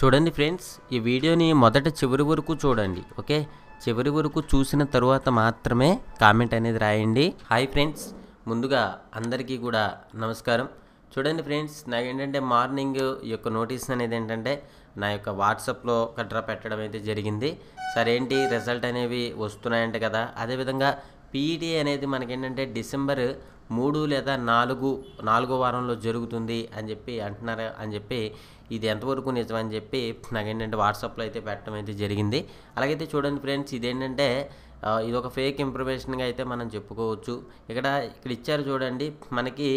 చూడండి ఫ్రెండ్స్ ఈ వీడియోని మొదట చివరి వరకు చూడండి ఓకే చివరి వరకు చూసిన తరువాత మాత్రమే కామెంట్ అనేది రాయండి హాయ్ ఫ్రెండ్స్ ముందుగా అందరికీ కూడా నమస్కారం చూడండి ఫ్రెండ్స్ నాకు ఏంటంటే మార్నింగ్ యొక్క నోటీస్ అనేది ఏంటంటే నా యొక్క వాట్సాప్లో కట్రా పెట్టడం అయితే జరిగింది సరేంటి రిజల్ట్ అనేవి వస్తున్నాయంట కదా అదేవిధంగా పీఈటీ అనేది మనకేంటంటే డిసెంబర్ మూడు లేదా నాలుగు నాలుగో వారంలో జరుగుతుంది అని చెప్పి అంటున్నారు అని చెప్పి ఇది ఎంతవరకు నిజమని చెప్పి నాకు ఏంటంటే వాట్సాప్లో అయితే పెట్టడం అయితే జరిగింది అలాగైతే చూడండి ఫ్రెండ్స్ ఇదేంటంటే ఇది ఒక ఫేక్ ఇన్ఫర్మేషన్గా అయితే మనం చెప్పుకోవచ్చు ఇక్కడ ఇక్కడ ఇచ్చారు చూడండి మనకి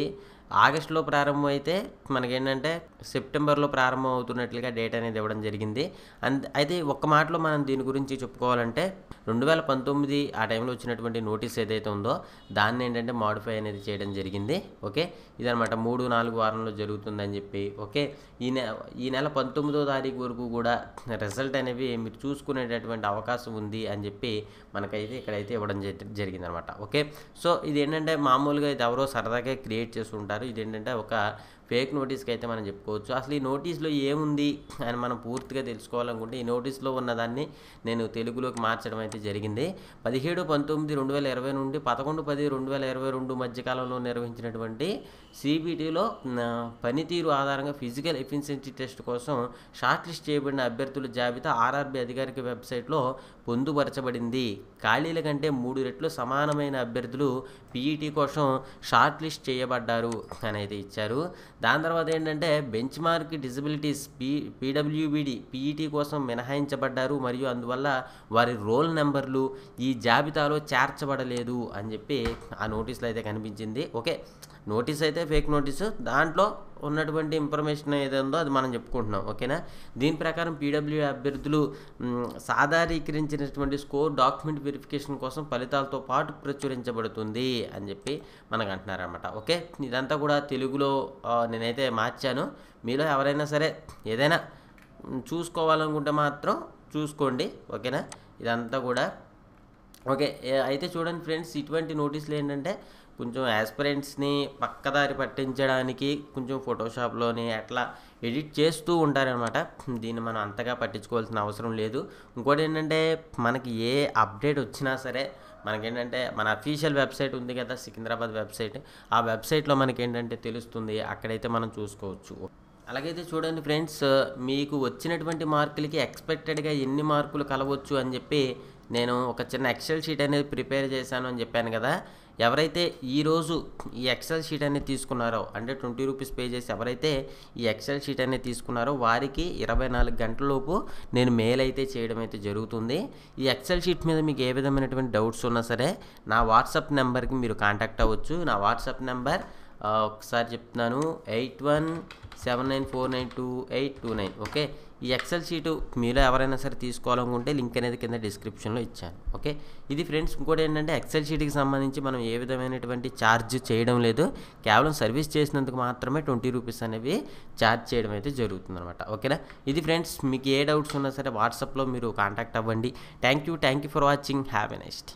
ఆగస్టులో ప్రారంభం అయితే మనకేంటంటే సెప్టెంబర్లో ప్రారంభం అవుతున్నట్లుగా డేట్ అనేది ఇవ్వడం జరిగింది అంత అయితే ఒక్క మాటలో మనం దీని గురించి చెప్పుకోవాలంటే రెండు వేల పంతొమ్మిది ఆ టైంలో వచ్చినటువంటి నోటీస్ ఏదైతే ఉందో దాన్ని ఏంటంటే మాడిఫై అనేది చేయడం జరిగింది ఓకే ఇదనమాట మూడు నాలుగు వారంలో జరుగుతుందని చెప్పి ఓకే ఈ నె ఈ నెల పంతొమ్మిదో తారీఖు వరకు కూడా రిజల్ట్ అనేవి మీరు చూసుకునేటటువంటి అవకాశం ఉంది అని చెప్పి మనకైతే ఇక్కడైతే ఇవ్వడం జరిగిందనమాట ఓకే సో ఇది ఏంటంటే మామూలుగా ఇది ఎవరో సరదాగా క్రియేట్ ఉంటారు ఇదేంటంటే ఒక ఫేక్ నోటీస్కి అయితే మనం చెప్పుకోవచ్చు అసలు ఈ నోటీస్లో ఏముంది అని మనం పూర్తిగా తెలుసుకోవాలనుకుంటే ఈ నోటీస్లో ఉన్నదాన్ని నేను తెలుగులోకి మార్చడం అయితే జరిగింది పదిహేడు పంతొమ్మిది రెండు వేల ఇరవై నుండి పదకొండు పది రెండు వేల ఇరవై రెండు మధ్యకాలంలో నిర్వహించినటువంటి సిబిటీలో పనితీరు ఆధారంగా ఫిజికల్ ఎఫిషియన్సీ టెస్ట్ కోసం షార్ట్ లిస్ట్ చేయబడిన అభ్యర్థుల జాబితా ఆర్ఆర్బి అధికారిక వెబ్సైట్లో పొందుపరచబడింది ఖాళీల కంటే మూడు రెట్లు సమానమైన అభ్యర్థులు పీఈటీ కోసం షార్ట్ లిస్ట్ చేయబడ్డారు అని అయితే ఇచ్చారు దాని తర్వాత ఏంటంటే bench mark disabilities P PWBD PET కోసం మినహాయించబడ్డారు మరియు అందువల్ల వారి రోల్ నెంబర్లు ఈ జాబితాలో చేర్చబడలేదు అని చెప్పి ఆ నోటీసులు అయితే కనిపించింది ఓకే నోటీస్ అయితే ఫేక్ నోటీసు దాంట్లో ఉన్నటువంటి ఇన్ఫర్మేషన్ ఏదో అది మనం చెప్పుకుంటున్నాం ఓకేనా దీని ప్రకారం పీడబ్ల్యూ అభ్యర్థులు సాధారీకరించినటువంటి స్కోర్ డాక్యుమెంట్ వెరిఫికేషన్ కోసం ఫలితాలతో పాటు ప్రచురించబడుతుంది అని చెప్పి మనకు అంటున్నారనమాట ఓకే ఇదంతా కూడా తెలుగులో నేనైతే మార్చాను మీలో ఎవరైనా సరే ఏదైనా చూసుకోవాలనుకుంటే మాత్రం చూసుకోండి ఓకేనా ఇదంతా కూడా ఓకే అయితే చూడండి ఫ్రెండ్స్ ఇటువంటి నోటీసులు ఏంటంటే కొంచెం యాస్పిరెంట్స్ని పక్కదారి పట్టించడానికి కొంచెం ఫోటోషాప్లోని అట్లా ఎడిట్ చేస్తూ ఉంటారనమాట దీన్ని మనం అంతగా పట్టించుకోవాల్సిన అవసరం లేదు ఇంకోటి ఏంటంటే మనకి ఏ అప్డేట్ వచ్చినా సరే మనకేంటంటే మన అఫీషియల్ వెబ్సైట్ ఉంది కదా సికింద్రాబాద్ వెబ్సైట్ ఆ వెబ్సైట్లో మనకేంటంటే తెలుస్తుంది అక్కడైతే మనం చూసుకోవచ్చు అలాగైతే చూడండి ఫ్రెండ్స్ మీకు వచ్చినటువంటి మార్కులకి ఎక్స్పెక్టెడ్గా ఎన్ని మార్కులు కలవచ్చు అని చెప్పి నేను ఒక చిన్న ఎక్సెల్ షీట్ అనేది ప్రిపేర్ చేశాను అని చెప్పాను కదా ఎవరైతే ఈరోజు ఈ ఎక్సెల్ షీట్ అనేది తీసుకున్నారో అంటే ట్వంటీ రూపీస్ పే చేసి ఎవరైతే ఈ ఎక్సెల్ షీట్ అనేది తీసుకున్నారో వారికి ఇరవై నాలుగు గంటలలోపు నేను మెయిల్ అయితే చేయడం అయితే జరుగుతుంది ఈ ఎక్సెల్ షీట్ మీద మీకు ఏ విధమైనటువంటి డౌట్స్ ఉన్నా సరే నా వాట్సాప్ నెంబర్కి మీరు కాంటాక్ట్ అవ్వచ్చు నా వాట్సాప్ నెంబర్ ఒకసారి చెప్తున్నాను eight one seven nine four nine two eight two nine okay ఈ ఎక్సెల్ షీటు మీలో ఎవరైనా సరే తీసుకోవాలనుకుంటే లింక్ అనేది కింద డిస్క్రిప్షన్లో ఇచ్చాను ఓకే ఇది ఫ్రెండ్స్ ఇంకోటి ఏంటంటే ఎక్సెల్ షీట్కి సంబంధించి మనం ఏ విధమైనటువంటి ఛార్జ్ చేయడం లేదు కేవలం సర్వీస్ చేసినందుకు మాత్రమే ట్వంటీ రూపీస్ అనేవి ఛార్జ్ చేయడం అయితే జరుగుతుందన్నమాట ఓకేనా ఇది ఫ్రెండ్స్ మీకు ఏ డౌట్స్ ఉన్నా సరే వాట్సాప్లో మీరు కాంటాక్ట్ అవ్వండి thank you thank you for watching have a next